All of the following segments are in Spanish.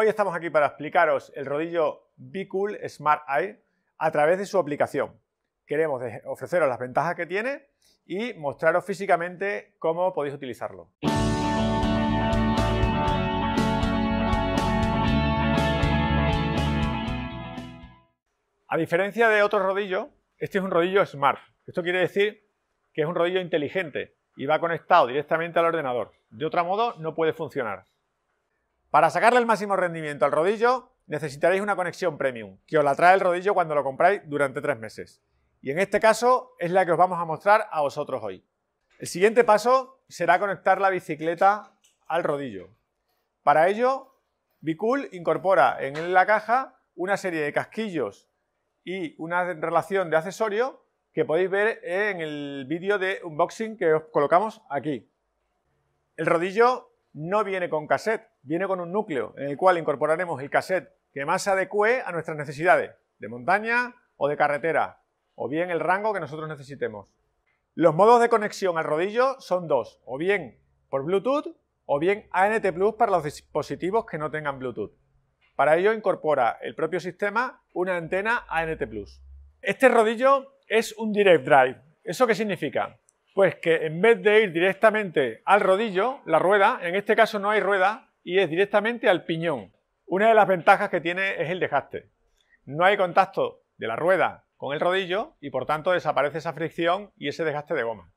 Hoy estamos aquí para explicaros el rodillo Bicool Smart Eye a través de su aplicación. Queremos ofreceros las ventajas que tiene y mostraros físicamente cómo podéis utilizarlo. A diferencia de otro rodillo, este es un rodillo Smart. Esto quiere decir que es un rodillo inteligente y va conectado directamente al ordenador. De otro modo, no puede funcionar. Para sacarle el máximo rendimiento al rodillo, necesitaréis una conexión premium, que os la trae el rodillo cuando lo compráis durante tres meses. Y en este caso es la que os vamos a mostrar a vosotros hoy. El siguiente paso será conectar la bicicleta al rodillo. Para ello, Bicool incorpora en la caja una serie de casquillos y una relación de accesorio que podéis ver en el vídeo de unboxing que os colocamos aquí. El rodillo no viene con cassette, viene con un núcleo en el cual incorporaremos el cassette que más se adecue a nuestras necesidades, de montaña o de carretera, o bien el rango que nosotros necesitemos. Los modos de conexión al rodillo son dos, o bien por Bluetooth o bien ANT Plus para los dispositivos que no tengan Bluetooth. Para ello incorpora el propio sistema una antena ANT Plus. Este rodillo es un Direct Drive. ¿Eso qué significa? Pues que en vez de ir directamente al rodillo, la rueda, en este caso no hay rueda y es directamente al piñón. Una de las ventajas que tiene es el desgaste. No hay contacto de la rueda con el rodillo y por tanto desaparece esa fricción y ese desgaste de goma.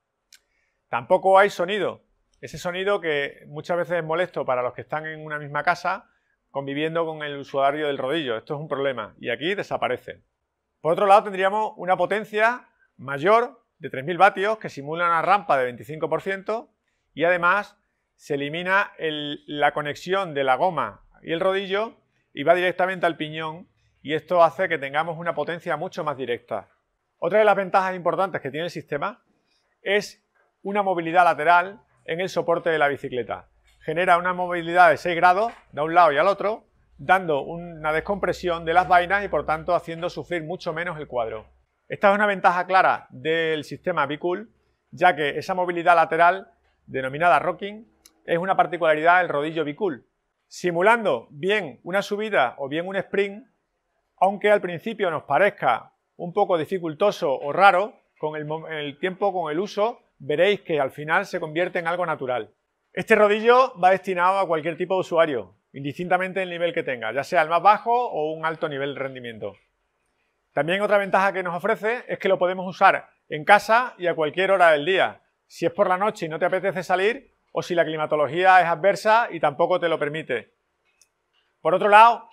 Tampoco hay sonido. Ese sonido que muchas veces es molesto para los que están en una misma casa conviviendo con el usuario del rodillo. Esto es un problema y aquí desaparece. Por otro lado tendríamos una potencia mayor de 3.000 vatios que simula una rampa de 25% y además se elimina la conexión de la goma y el rodillo y va directamente al piñón y esto hace que tengamos una potencia mucho más directa. Otra de las ventajas importantes que tiene el sistema es una movilidad lateral en el soporte de la bicicleta. Genera una movilidad de 6 grados de un lado y al otro, dando una descompresión de las vainas y por tanto haciendo sufrir mucho menos el cuadro. Esta es una ventaja clara del sistema B-Cool, ya que esa movilidad lateral, denominada rocking, es una particularidad del rodillo B-Cool. Simulando bien una subida o bien un sprint, aunque al principio nos parezca un poco dificultoso o raro, con el, tiempo, con el uso, veréis que al final se convierte en algo natural. Este rodillo va destinado a cualquier tipo de usuario, indistintamente el nivel que tenga, ya sea el más bajo o un alto nivel de rendimiento. También otra ventaja que nos ofrece es que lo podemos usar en casa y a cualquier hora del día. Si es por la noche y no te apetece salir o si la climatología es adversa y tampoco te lo permite. Por otro lado,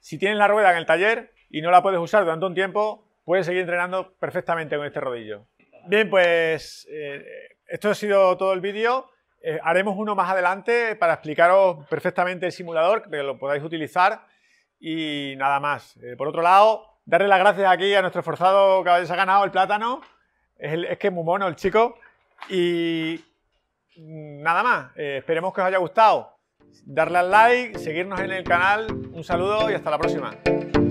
si tienes la rueda en el taller y no la puedes usar durante un tiempo, puedes seguir entrenando perfectamente con este rodillo. Bien, pues eh, esto ha sido todo el vídeo. Eh, haremos uno más adelante para explicaros perfectamente el simulador, que lo podáis utilizar y nada más. Eh, por otro lado, darle las gracias aquí a nuestro forzado que se ha ganado el plátano. Es, que es muy mono el chico. Y nada más, eh, esperemos que os haya gustado. Darle al like, seguirnos en el canal. Un saludo y hasta la próxima.